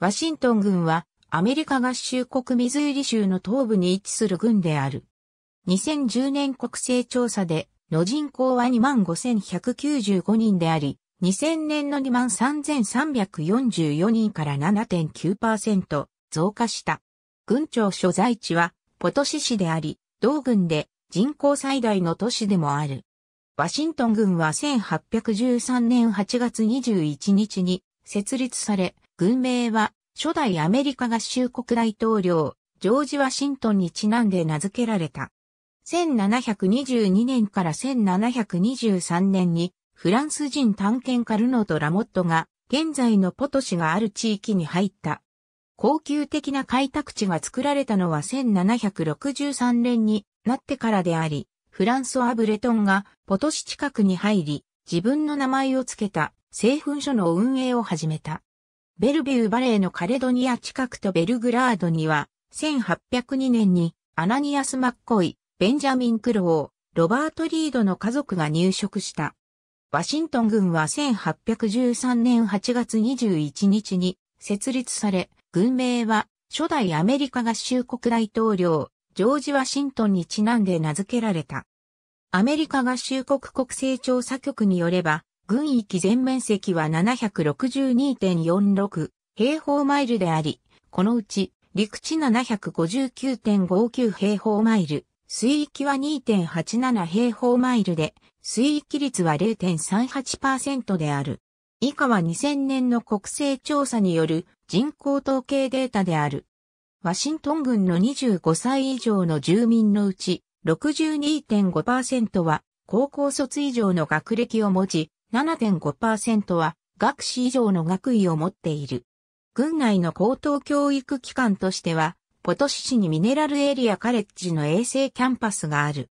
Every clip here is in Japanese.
ワシントン軍はアメリカ合衆国ミズーリ州の東部に位置する軍である。2010年国勢調査での人口は25,195人であり、2000年の23,344人から7.9%増加した。軍庁所在地はポトシ市であり、同軍で人口最大の都市でもある。ワシントン軍は1813年8月21日に設立され、軍名は、初代アメリカ合衆国大統領、ジョージ・ワシントンにちなんで名付けられた。1722年から1723年に、フランス人探検家ルノとラモットが、現在のポトシがある地域に入った。高級的な開拓地が作られたのは1763年になってからであり、フランソア・ブレトンがポトシ近くに入り、自分の名前を付けた製粉所の運営を始めた。ベルビューバレーのカレドニア近くとベルグラードには、1802年にアナニアス・マッコイ、ベンジャミン・クロー、ロバート・リードの家族が入植した。ワシントン軍は1813年8月21日に設立され、軍名は初代アメリカ合衆国大統領、ジョージ・ワシントンにちなんで名付けられた。アメリカ合衆国国勢調査局によれば、軍域全面積は762.46平方マイルであり、このうち陸地759.59平方マイル、水域は2.87平方マイルで、水域率は0.38%である。以下は2000年の国勢調査による人口統計データである。ワシントン軍の25歳以上の住民のうち62.5%は高校卒以上の学歴を持ち、7.5%は学士以上の学位を持っている。軍内の高等教育機関としては、ポトシ市にミネラルエリアカレッジの衛星キャンパスがある。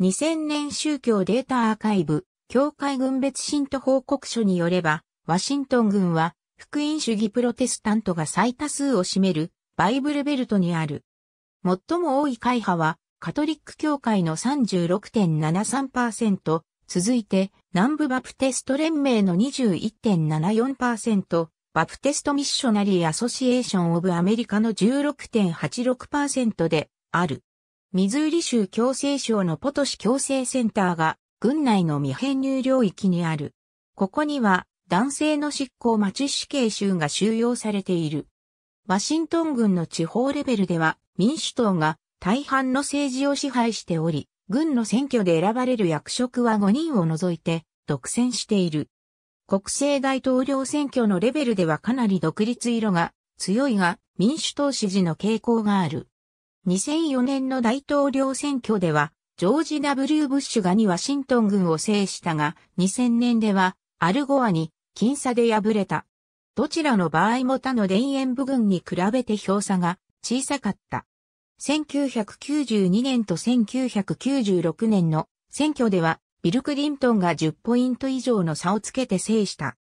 2000年宗教データアーカイブ、教会軍別信徒報告書によれば、ワシントン軍は、福音主義プロテスタントが最多数を占める、バイブルベルトにある。最も多い会派は、カトリック教会の36.73%、続いて、南部バプテスト連盟の21.74%、バプテストミッショナリーアソシエーションオブアメリカの16.86%である。ミズーリ州強制省のポトシ強制センターが軍内の未編入領域にある。ここには男性の執行待ち死刑囚が収容されている。ワシントン軍の地方レベルでは民主党が大半の政治を支配しており、軍の選挙で選ばれる役職は5人を除いて独占している。国政大統領選挙のレベルではかなり独立色が強いが民主党支持の傾向がある。2004年の大統領選挙ではジョージ・ W・ ブッシュがにワシントン軍を制したが2000年ではアルゴアに僅差で敗れた。どちらの場合も他の田園部軍に比べて票差が小さかった。1992年と1996年の選挙ではビル・クリントンが10ポイント以上の差をつけて制した。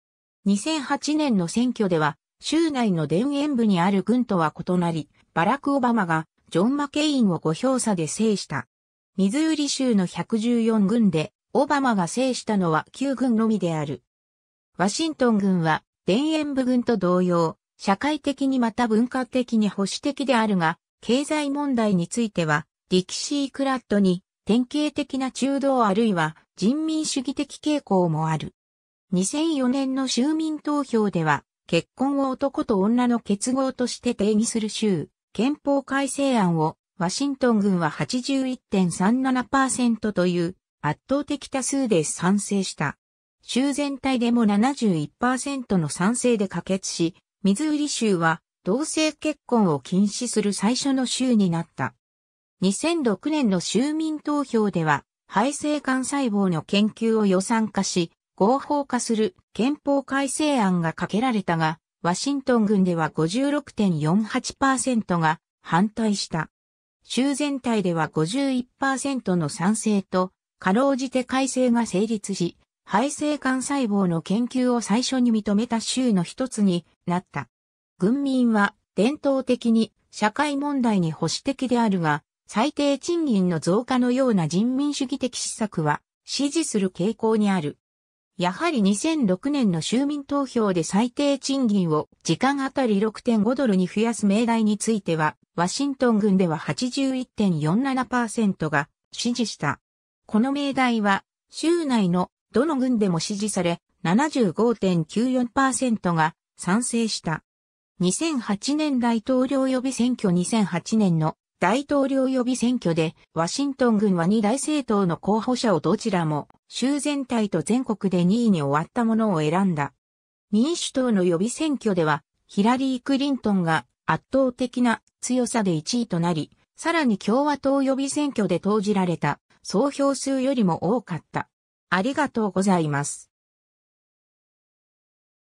2008年の選挙では州内の田園部にある軍とは異なり、バラク・オバマがジョン・マケインを5票差で制した。ミズーリ州の114軍でオバマが制したのは9軍のみである。ワシントン軍は田園部軍と同様、社会的にまた文化的に保守的であるが、経済問題については、ディキシー・クラッドに典型的な中道あるいは人民主義的傾向もある。2004年の州民投票では、結婚を男と女の結合として定義する州、憲法改正案をワシントン軍は81.37%という圧倒的多数で賛成した。州全体でも71%の賛成で可決し、ミズーリ州は同性結婚を禁止する最初の州になった。2006年の州民投票では、肺性幹細胞の研究を予算化し、合法化する憲法改正案がかけられたが、ワシントン郡では56.48%が反対した。州全体では51%の賛成と、かろうじて改正が成立し、肺性幹細胞の研究を最初に認めた州の一つになった。軍民は伝統的に社会問題に保守的であるが、最低賃金の増加のような人民主義的施策は支持する傾向にある。やはり2006年の州民投票で最低賃金を時間あたり6.5ドルに増やす命題については、ワシントン軍では81.47%が支持した。この命題は、州内のどの軍でも支持され、75.94%が賛成した。2008年大統領予備選挙2008年の大統領予備選挙で、ワシントン軍は2大政党の候補者をどちらも、州全体と全国で2位に終わったものを選んだ。民主党の予備選挙では、ヒラリー・クリントンが圧倒的な強さで1位となり、さらに共和党予備選挙で投じられた総票数よりも多かった。ありがとうございます。